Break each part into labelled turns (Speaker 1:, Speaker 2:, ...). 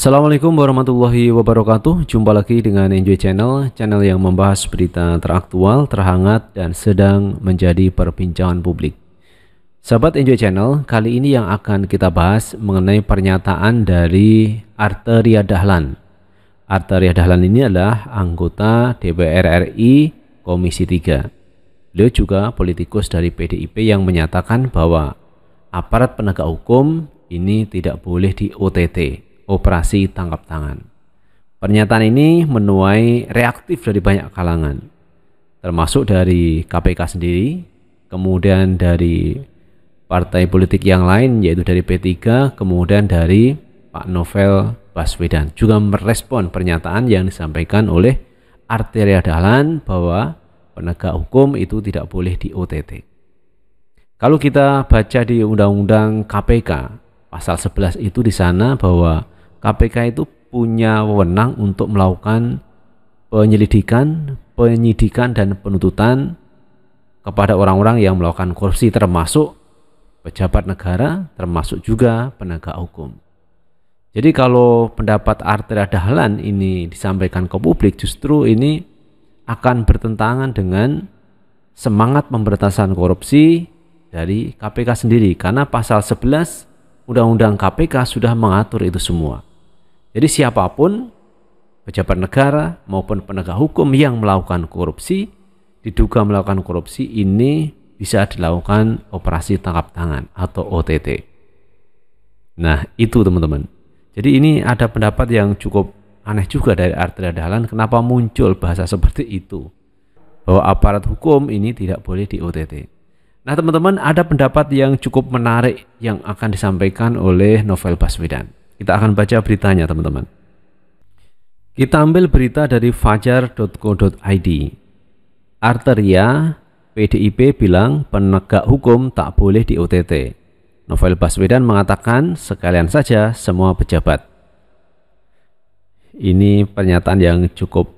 Speaker 1: Assalamualaikum warahmatullahi wabarakatuh Jumpa lagi dengan Enjoy Channel Channel yang membahas berita teraktual, terhangat, dan sedang menjadi perbincangan publik Sahabat Enjoy Channel, kali ini yang akan kita bahas mengenai pernyataan dari Arteria Dahlan Arteria Dahlan ini adalah anggota DPR RI Komisi 3 Beliau juga politikus dari PDIP yang menyatakan bahwa aparat penegak hukum ini tidak boleh di OTT operasi tangkap tangan. Pernyataan ini menuai reaktif dari banyak kalangan, termasuk dari KPK sendiri, kemudian dari partai politik yang lain, yaitu dari P3, kemudian dari Pak Novel Baswedan, juga merespon pernyataan yang disampaikan oleh Arteria Dahlan bahwa penegak hukum itu tidak boleh di OTT. Kalau kita baca di Undang-Undang KPK pasal 11 itu di sana bahwa KPK itu punya wewenang untuk melakukan penyelidikan, penyidikan dan penuntutan kepada orang-orang yang melakukan korupsi termasuk pejabat negara, termasuk juga penegak hukum. Jadi kalau pendapat Arteria Dahlan ini disampaikan ke publik justru ini akan bertentangan dengan semangat pemberantasan korupsi dari KPK sendiri karena pasal 11 Undang-Undang KPK sudah mengatur itu semua. Jadi siapapun pejabat negara maupun penegak hukum yang melakukan korupsi diduga melakukan korupsi ini bisa dilakukan operasi tangkap tangan atau OTT. Nah, itu teman-teman. Jadi ini ada pendapat yang cukup aneh juga dari Arteria Dahlan kenapa muncul bahasa seperti itu. Bahwa aparat hukum ini tidak boleh di OTT. Nah, teman-teman, ada pendapat yang cukup menarik yang akan disampaikan oleh Novel Baswedan. Kita akan baca beritanya teman-teman. Kita ambil berita dari fajar.co.id. Arteria, PDIP bilang penegak hukum tak boleh di OTT. Novel Baswedan mengatakan sekalian saja semua pejabat. Ini pernyataan yang cukup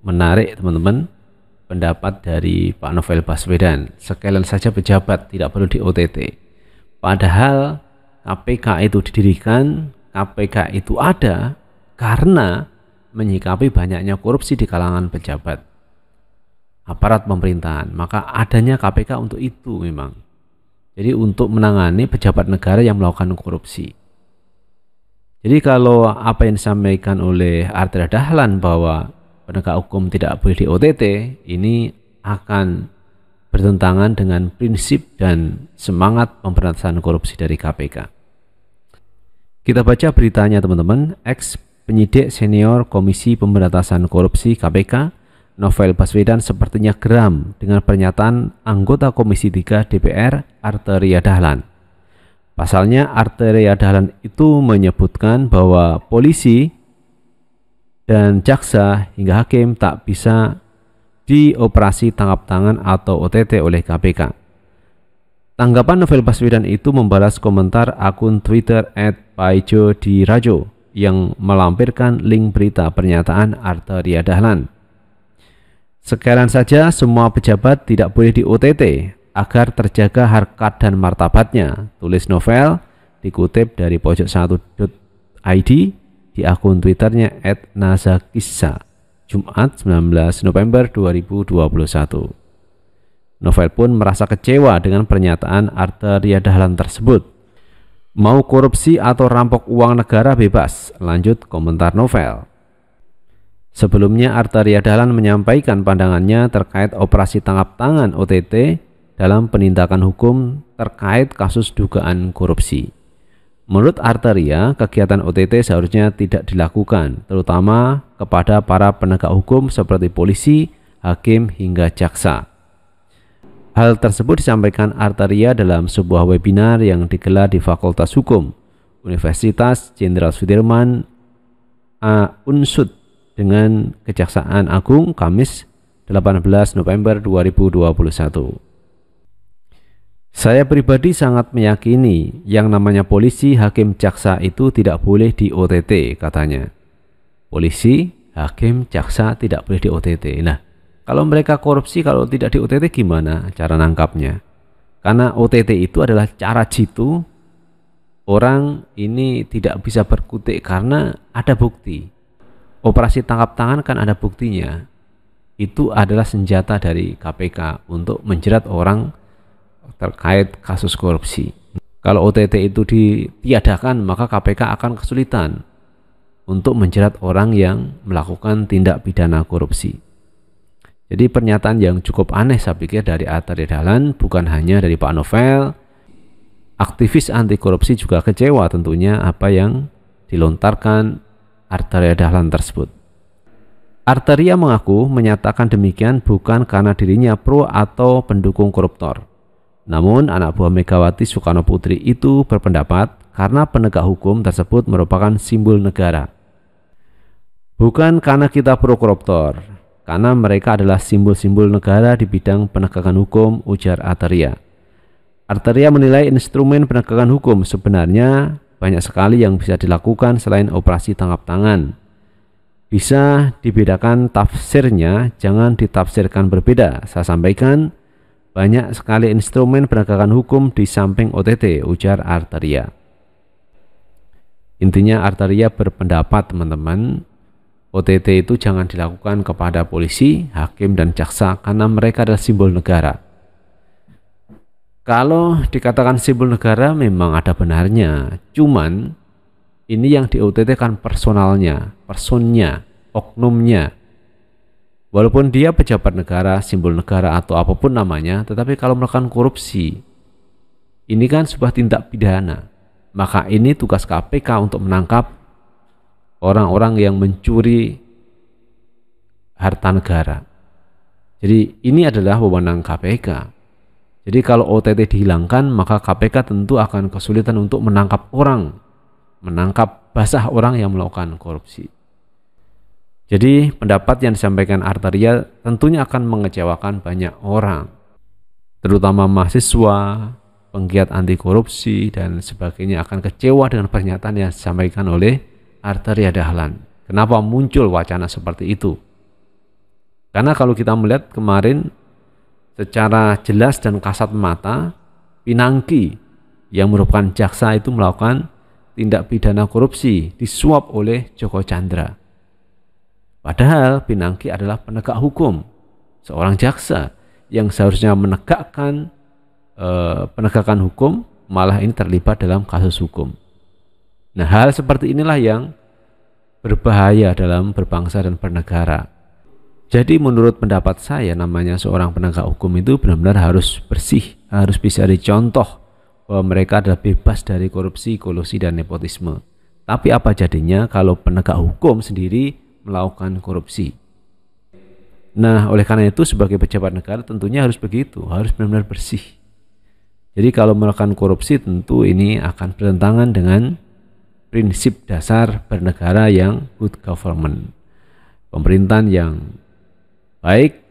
Speaker 1: menarik teman-teman. Pendapat dari Pak Novel Baswedan, sekalian saja pejabat tidak perlu di OTT. Padahal KPK itu didirikan, KPK itu ada karena menyikapi banyaknya korupsi di kalangan pejabat aparat pemerintahan. Maka adanya KPK untuk itu memang. Jadi untuk menangani pejabat negara yang melakukan korupsi. Jadi kalau apa yang disampaikan oleh Artira Dahlan bahwa penegak hukum tidak boleh di OTT, ini akan bertentangan dengan prinsip dan semangat pemberantasan korupsi dari KPK. Kita baca beritanya teman-teman, ex penyidik senior Komisi Pemberantasan Korupsi KPK, Novel Baswedan sepertinya geram dengan pernyataan anggota Komisi 3 DPR Arteria Dahlan. Pasalnya Arteria Dahlan itu menyebutkan bahwa polisi dan jaksa hingga hakim tak bisa di operasi tangkap tangan atau OTT oleh KPK. Tanggapan Novel Baswedan itu membalas komentar akun Twitter @paijo_dirajo yang melampirkan link berita pernyataan Arteria Dahlan. Sekarang saja semua pejabat tidak boleh di OTT agar terjaga harkat dan martabatnya, tulis Novel dikutip dari pojok1.id di akun Twitternya @nazakissa. Jumat 19 November 2021. Novel pun merasa kecewa dengan pernyataan Arteria Dahlan tersebut. Mau korupsi atau rampok uang negara bebas, lanjut komentar novel. Sebelumnya Arteria Dahlan menyampaikan pandangannya terkait operasi tangkap tangan OTT dalam penindakan hukum terkait kasus dugaan korupsi. Menurut Arteria, kegiatan OTT seharusnya tidak dilakukan, terutama kepada para penegak hukum seperti polisi, hakim, hingga jaksa. Hal tersebut disampaikan Arteria dalam sebuah webinar yang digelar di Fakultas Hukum Universitas Jenderal Sudirman A. Unsud dengan Kejaksaan Agung Kamis 18 November 2021. Saya pribadi sangat meyakini yang namanya polisi, hakim, jaksa itu tidak boleh di OTT katanya. Polisi, hakim, jaksa tidak boleh di OTT. Nah, kalau mereka korupsi kalau tidak di OTT gimana cara nangkapnya? Karena OTT itu adalah cara jitu orang ini tidak bisa berkutik karena ada bukti. Operasi tangkap tangan kan ada buktinya. Itu adalah senjata dari KPK untuk menjerat orang terkait kasus korupsi. Kalau OTT itu ditiadakan, maka KPK akan kesulitan untuk menjerat orang yang melakukan tindak pidana korupsi. Jadi pernyataan yang cukup aneh saya pikir dari Atta Dedalan bukan hanya dari Pak Novel. Aktivis anti korupsi juga kecewa tentunya apa yang dilontarkan Arteria Dahlan tersebut. Arteria mengaku menyatakan demikian bukan karena dirinya pro atau pendukung koruptor. Namun, anak buah Megawati Soekarno Putri itu berpendapat karena penegak hukum tersebut merupakan simbol negara. Bukan karena kita pro koruptor, karena mereka adalah simbol-simbol negara di bidang penegakan hukum, ujar Arteria. Arteria menilai instrumen penegakan hukum sebenarnya banyak sekali yang bisa dilakukan selain operasi tangkap tangan. Bisa dibedakan tafsirnya, jangan ditafsirkan berbeda. Saya sampaikan, banyak sekali instrumen penegakan hukum di samping OTT, ujar Arteria. Intinya Arteria berpendapat teman-teman, OTT itu jangan dilakukan kepada polisi, hakim, dan jaksa karena mereka adalah simbol negara. Kalau dikatakan simbol negara memang ada benarnya, cuman ini yang di OTT kan personalnya, personnya, oknumnya, Walaupun dia pejabat negara, simbol negara atau apapun namanya, tetapi kalau melakukan korupsi, ini kan sebuah tindak pidana. Maka ini tugas KPK untuk menangkap orang-orang yang mencuri harta negara. Jadi ini adalah wewenang KPK. Jadi kalau OTT dihilangkan, maka KPK tentu akan kesulitan untuk menangkap orang, menangkap basah orang yang melakukan korupsi. Jadi pendapat yang disampaikan Arteria tentunya akan mengecewakan banyak orang, terutama mahasiswa, penggiat anti korupsi, dan sebagainya akan kecewa dengan pernyataan yang disampaikan oleh Arteria Dahlan. Kenapa muncul wacana seperti itu? Karena kalau kita melihat kemarin secara jelas dan kasat mata, Pinangki yang merupakan jaksa itu melakukan tindak pidana korupsi disuap oleh Joko Chandra Padahal Pinangki adalah penegak hukum, seorang jaksa yang seharusnya menegakkan e, penegakan hukum, malah ini terlibat dalam kasus hukum. Nah, hal seperti inilah yang berbahaya dalam berbangsa dan bernegara. Jadi menurut pendapat saya namanya seorang penegak hukum itu benar-benar harus bersih, harus bisa dicontoh bahwa mereka adalah bebas dari korupsi, kolusi, dan nepotisme. Tapi apa jadinya kalau penegak hukum sendiri melakukan korupsi. Nah, oleh karena itu sebagai pejabat negara tentunya harus begitu, harus benar-benar bersih. Jadi kalau melakukan korupsi tentu ini akan bertentangan dengan prinsip dasar bernegara yang good government. Pemerintahan yang baik,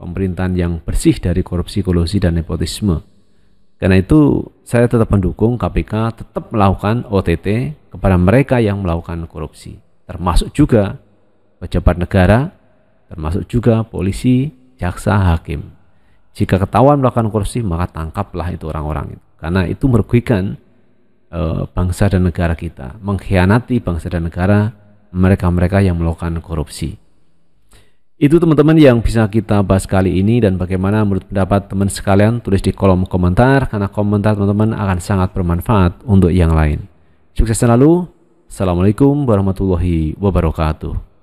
Speaker 1: pemerintahan yang bersih dari korupsi, kolusi, dan nepotisme. Karena itu saya tetap mendukung KPK tetap melakukan OTT kepada mereka yang melakukan korupsi, termasuk juga pejabat negara, termasuk juga polisi, jaksa, hakim. Jika ketahuan melakukan korupsi, maka tangkaplah itu orang-orang itu. Karena itu merugikan e, bangsa dan negara kita, mengkhianati bangsa dan negara mereka-mereka yang melakukan korupsi. Itu teman-teman yang bisa kita bahas kali ini dan bagaimana menurut pendapat teman sekalian tulis di kolom komentar karena komentar teman-teman akan sangat bermanfaat untuk yang lain. Sukses selalu. Assalamualaikum warahmatullahi wabarakatuh.